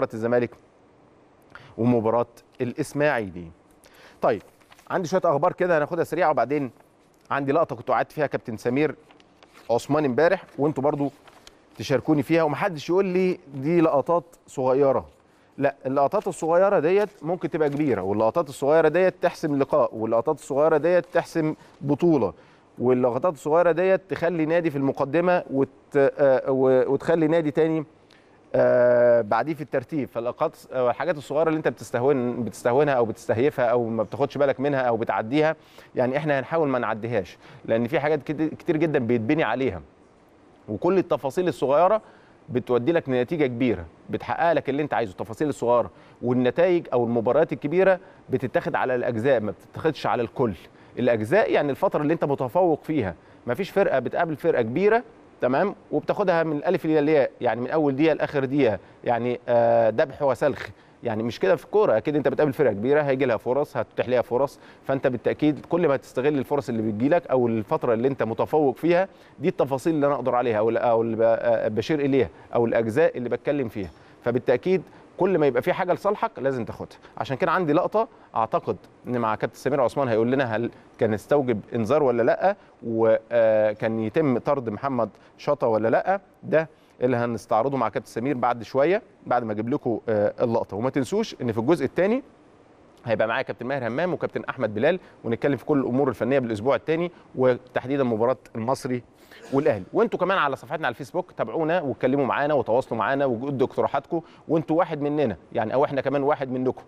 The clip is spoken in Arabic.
مباراه الزمالك ومباراه الاسماعيلي طيب عندي شويه اخبار كده هناخدها سريعه وبعدين عندي لقطه كنت قعدت فيها كابتن سمير عثمان امبارح وانتوا برضو تشاركوني فيها ومحدش يقول لي دي لقطات صغيره لا اللقطات الصغيره ديت ممكن تبقى كبيره واللقطات الصغيره ديت تحسم لقاء واللقطات الصغيره ديت تحسم بطوله واللقطات الصغيره ديت تخلي نادي في المقدمه وت... آه، آه، وتخلي نادي تاني آه بعديه في الترتيب فالاقاط آه، الحاجات الصغيره اللي انت بتستهون بتستهونها او بتستهيفها او ما بتاخدش بالك منها او بتعديها يعني احنا هنحاول ما نعديهاش لان في حاجات كتير جدا بيتبني عليها وكل التفاصيل الصغيره بتودي لك نتيجه كبيره بتحقق لك اللي انت عايزه التفاصيل الصغيره والنتائج او المباريات الكبيره بتتاخد على الاجزاء ما بتتاخدش على الكل الاجزاء يعني الفتره اللي انت متفوق فيها ما فيش فرقه بتقابل فرقه كبيره تمام وبتاخدها من الالف الى الياء يعني من اول دقيقه لاخر دقيقه يعني آه، ذبح وسلخ يعني مش كده في الكوره اكيد انت بتقابل فرقه كبيره هيجي لها فرص هتتيح ليها فرص فانت بالتاكيد كل ما تستغل الفرص اللي بتجي لك او الفتره اللي انت متفوق فيها دي التفاصيل اللي انا اقدر عليها او او اللي آه، آه، بشير اليها او الاجزاء اللي بتكلم فيها فبالتاكيد كل ما يبقى في حاجه لصالحك لازم تاخدها عشان كده عندي لقطه اعتقد ان مع كابتن سمير عثمان هيقول لنا هل كان استوجب انذار ولا لا وكان آه، يتم طرد محمد شطه ولا لا ده اللي هنستعرضه مع كابتن سمير بعد شويه بعد ما اجيب لكم آه، اللقطه وما تنسوش ان في الجزء الثاني هيبقى معايا كابتن ماهر همام وكابتن احمد بلال ونتكلم في كل الامور الفنيه بالاسبوع الثاني وتحديدا مباراه المصري والاهلي وانتوا كمان على صفحتنا على الفيسبوك تابعونا واتكلموا معانا وتواصلوا معانا وادوا اقتراحاتكم وانتوا واحد مننا يعني او احنا كمان واحد منكم